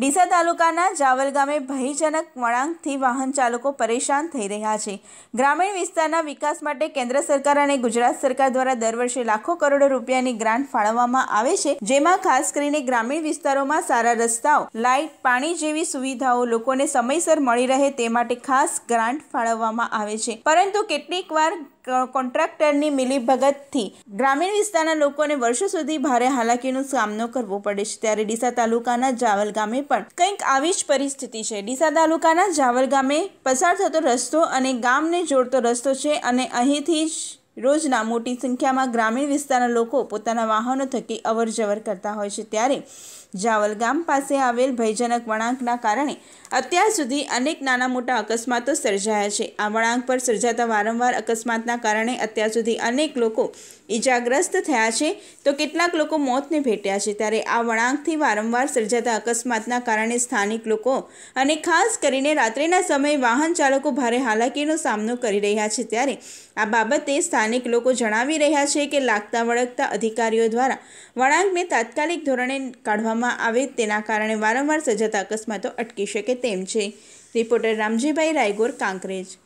ડીસા તાલુકાના જાવલ ગામે ભયજનક વળાંકથી વાહન ચાલકો પરેશાન થઈ રહ્યા છે ગ્રામીણ વિસ્તારના વિકાસ માટે કેન્દ્ર સરકાર અને ગુજરાત સરકાર દ્વારા દર વર્ષે લાખો કરોડો રૂપિયાની ગ્રાન્ટ ફાળવવામાં આવે છે જેમાં ખાસ કરીને ગ્રામીણ વિસ્તારોમાં સારા રસ્તાઓ લાઇટ પાણી જેવી સુવિધાઓ લોકોને સમયસર મળી રહે તે માટે ખાસ ગ્રાન્ટ ફાળવવામાં આવે છે પરંતુ કેટલીક વાર કોન્ટ્રાક્ટરની મિલીભગતથી ગ્રામીણ વિસ્તારના લોકોને વર્ષો સુધી ભારે હાલાકીનો સામનો કરવો પડે છે ત્યારે ડીસા તાલુકાના જાવલ ગામે પણ કંઈક આવી જ પરિસ્થિતિ છે ડીસા તાલુકાના જાવર ગામે પસાર થતો રસ્તો અને ગામને જોડતો રસ્તો છે અને અહીંથી જ રોજના મોટી સંખ્યામાં ગ્રામીણ વિસ્તારના લોકો પોતાના વાહનો થકી અવરજવર કરતા હોય છે ત્યારે જાવલ ગામ પાસે આવેલ ભયજનક વળાંકના કારણે અત્યાર સુધી અનેક નાના મોટા અકસ્માતો સર્જાયા છે આ વળાંક પર સર્જાતા વારંવાર અકસ્માતના કારણે અત્યાર સુધી અનેક લોકો ઈજાગ્રસ્ત થયા છે તો કેટલાક લોકો મોતને ભેટ્યા છે ત્યારે આ વળાંકથી વારંવાર સર્જાતા અકસ્માતના કારણે સ્થાનિક લોકો અને ખાસ કરીને રાત્રિના સમયે વાહન ચાલકો ભારે હાલાકીનો સામનો કરી રહ્યા છે ત્યારે આ બાબતે સ્થાનિક સ્થાનિક લોકો જણાવી રહ્યા છે કે લાગતા વળગતા અધિકારીઓ દ્વારા વળાંકને તાત્કાલિક ધોરણે કાઢવામાં આવે તેના કારણે વારંવાર સર્જાતા અકસ્માતો અટકી શકે તેમ છે રિપોર્ટર રામજીભાઈ રાયગોર કાંકરેજ